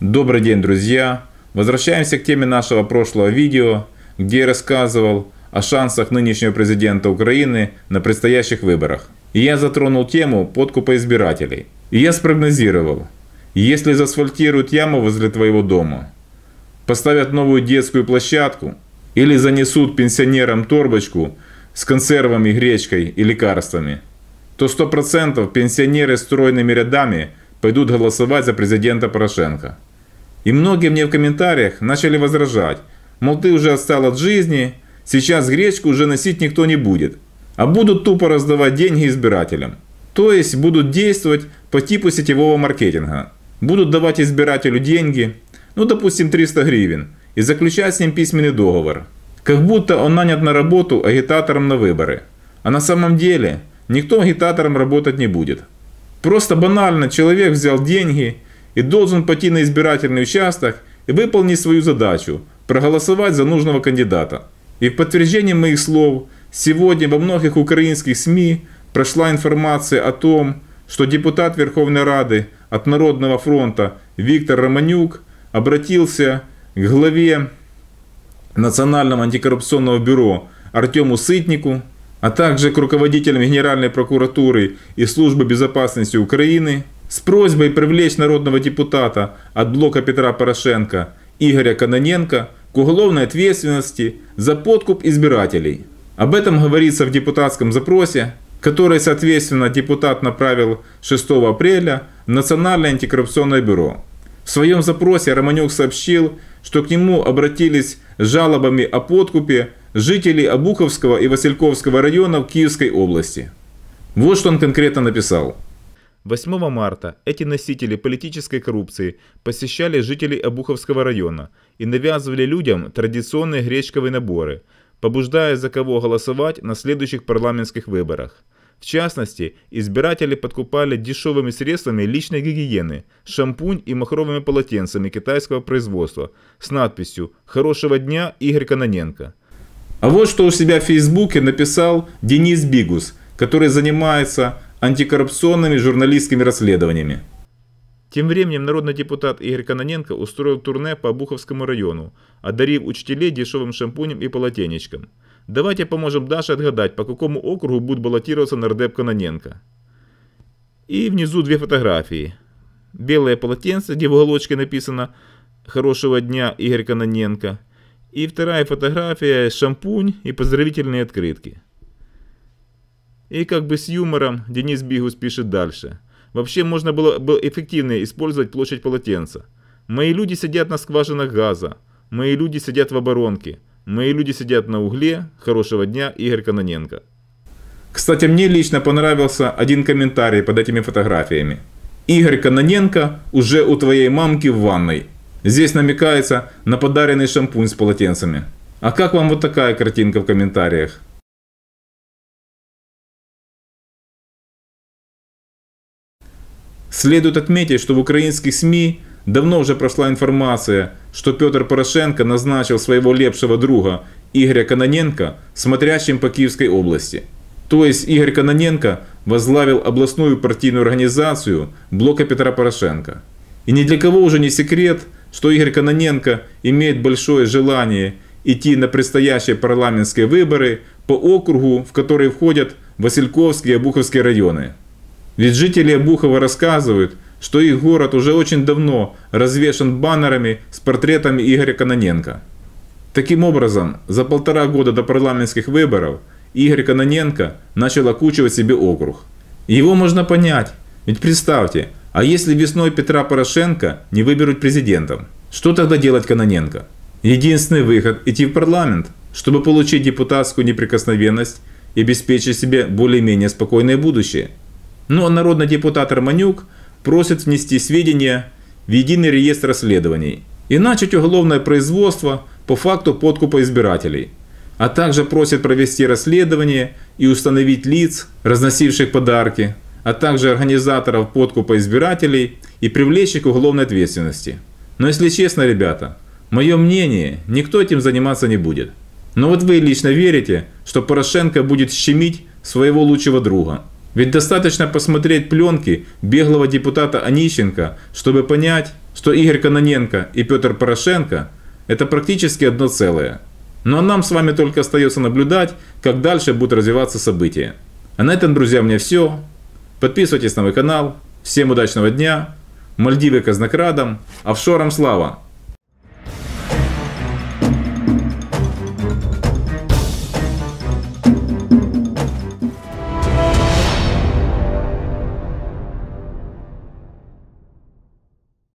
Добрый день, друзья! Возвращаемся к теме нашего прошлого видео, где я рассказывал о шансах нынешнего президента Украины на предстоящих выборах. И я затронул тему подкупа избирателей. И я спрогнозировал, если заасфальтируют яму возле твоего дома, поставят новую детскую площадку или занесут пенсионерам торбочку с консервами, гречкой и лекарствами, то 100% пенсионеры стройными рядами пойдут голосовать за президента Порошенко. И многие мне в комментариях начали возражать, мол, ты уже отстал от жизни, сейчас гречку уже носить никто не будет, а будут тупо раздавать деньги избирателям. То есть будут действовать по типу сетевого маркетинга. Будут давать избирателю деньги, ну допустим 300 гривен, и заключать с ним письменный договор. Как будто он нанят на работу агитатором на выборы. А на самом деле никто агитатором работать не будет. Просто банально человек взял деньги и должен пойти на избирательный участок и выполнить свою задачу – проголосовать за нужного кандидата. И в подтверждение моих слов, сегодня во многих украинских СМИ прошла информация о том, что депутат Верховной Рады от Народного фронта Виктор Романюк обратился к главе Национального антикоррупционного бюро Артему Сытнику, а также к руководителям Генеральной прокуратуры и Службы безопасности Украины – с просьбой привлечь народного депутата от блока Петра Порошенко Игоря Каноненко к уголовной ответственности за подкуп избирателей. Об этом говорится в депутатском запросе, который, соответственно, депутат направил 6 апреля в Национальное антикоррупционное бюро. В своем запросе Романюк сообщил, что к нему обратились с жалобами о подкупе жителей Обуховского и Васильковского районов Киевской области. Вот что он конкретно написал – 8 марта эти носители политической коррупции посещали жителей Обуховского района и навязывали людям традиционные гречковые наборы, побуждая за кого голосовать на следующих парламентских выборах. В частности, избиратели подкупали дешевыми средствами личной гигиены, шампунь и махровыми полотенцами китайского производства с надписью «Хорошего дня, Игорь Кононенко». А вот что у себя в Фейсбуке написал Денис Бигус, который занимается антикоррупционными журналистскими расследованиями. Тем временем народный депутат Игорь Кононенко устроил турне по Буховскому району, одарив учителей дешевым шампунем и полотенечком. Давайте поможем Даше отгадать, по какому округу будет баллотироваться нардеп Кононенко. И внизу две фотографии. Белое полотенце, где в уголочке написано «Хорошего дня, Игорь Кононенко». И вторая фотография – шампунь и поздравительные открытки. И как бы с юмором Денис Бигус пишет дальше. Вообще можно было бы эффективнее использовать площадь полотенца. Мои люди сидят на скважинах газа. Мои люди сидят в оборонке. Мои люди сидят на угле. Хорошего дня, Игорь Кононенко. Кстати, мне лично понравился один комментарий под этими фотографиями. Игорь Кононенко уже у твоей мамки в ванной. Здесь намекается на подаренный шампунь с полотенцами. А как вам вот такая картинка в комментариях? Следует отметить, что в украинских СМИ давно уже прошла информация, что Петр Порошенко назначил своего лепшего друга Игоря Кононенко смотрящим по Киевской области. То есть Игорь Кононенко возглавил областную партийную организацию блока Петра Порошенко. И ни для кого уже не секрет, что Игорь Кононенко имеет большое желание идти на предстоящие парламентские выборы по округу, в который входят Васильковские и Обуховский районы. Ведь жители Обухова рассказывают, что их город уже очень давно развешен баннерами с портретами Игоря Кононенко. Таким образом, за полтора года до парламентских выборов Игорь Кононенко начал окучивать себе округ. Его можно понять, ведь представьте, а если весной Петра Порошенко не выберут президентом, что тогда делать Кононенко? Единственный выход – идти в парламент, чтобы получить депутатскую неприкосновенность и обеспечить себе более-менее спокойное будущее – ну а народный депутат Романюк просит внести сведения в единый реестр расследований и начать уголовное производство по факту подкупа избирателей, а также просит провести расследование и установить лиц, разносивших подарки, а также организаторов подкупа избирателей и привлечь их к уголовной ответственности. Но если честно, ребята, мое мнение, никто этим заниматься не будет. Но вот вы лично верите, что Порошенко будет щемить своего лучшего друга – ведь достаточно посмотреть пленки беглого депутата Онищенко, чтобы понять, что Игорь Кононенко и Петр Порошенко – это практически одно целое. Ну а нам с вами только остается наблюдать, как дальше будут развиваться события. А на этом, друзья, у меня все. Подписывайтесь на мой канал. Всем удачного дня. Мальдивы казнокрадам, офшором слава.